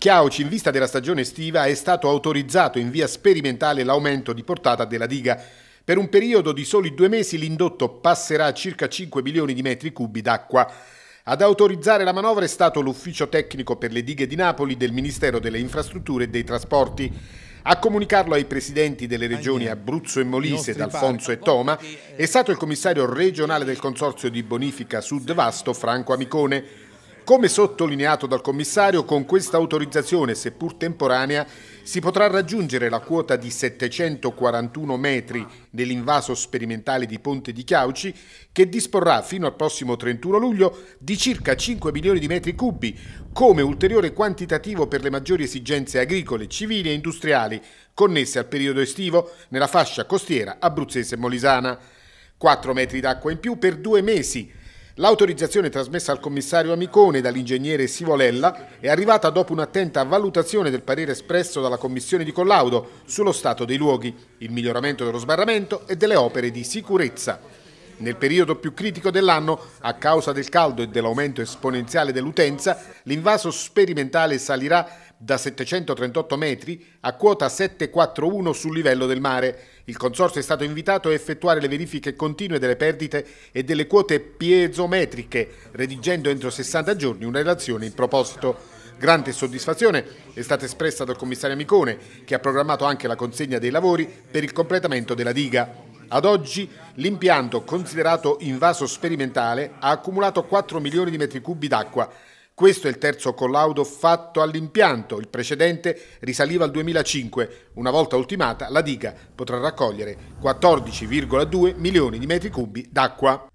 Chiauci, in vista della stagione estiva, è stato autorizzato in via sperimentale l'aumento di portata della diga. Per un periodo di soli due mesi l'indotto passerà a circa 5 milioni di metri cubi d'acqua. Ad autorizzare la manovra è stato l'Ufficio Tecnico per le Dighe di Napoli del Ministero delle Infrastrutture e dei Trasporti. A comunicarlo ai presidenti delle regioni Abruzzo e Molise, D'Alfonso e Toma, eh, è stato il commissario regionale del Consorzio di Bonifica Sud Vasto, Franco Amicone, come sottolineato dal commissario, con questa autorizzazione, seppur temporanea, si potrà raggiungere la quota di 741 metri dell'invaso sperimentale di Ponte di Chiauci, che disporrà fino al prossimo 31 luglio di circa 5 milioni di metri cubi, come ulteriore quantitativo per le maggiori esigenze agricole, civili e industriali connesse al periodo estivo nella fascia costiera abruzzese molisana. 4 metri d'acqua in più per due mesi L'autorizzazione trasmessa al commissario Amicone dall'ingegnere Sivolella è arrivata dopo un'attenta valutazione del parere espresso dalla commissione di collaudo sullo stato dei luoghi, il miglioramento dello sbarramento e delle opere di sicurezza. Nel periodo più critico dell'anno, a causa del caldo e dell'aumento esponenziale dell'utenza, l'invaso sperimentale salirà da 738 metri a quota 741 sul livello del mare. Il Consorzio è stato invitato a effettuare le verifiche continue delle perdite e delle quote piezometriche, redigendo entro 60 giorni una relazione in proposito. Grande soddisfazione è stata espressa dal commissario Amicone, che ha programmato anche la consegna dei lavori per il completamento della diga. Ad oggi l'impianto, considerato invaso sperimentale, ha accumulato 4 milioni di metri cubi d'acqua. Questo è il terzo collaudo fatto all'impianto, il precedente risaliva al 2005. Una volta ultimata la diga potrà raccogliere 14,2 milioni di metri cubi d'acqua.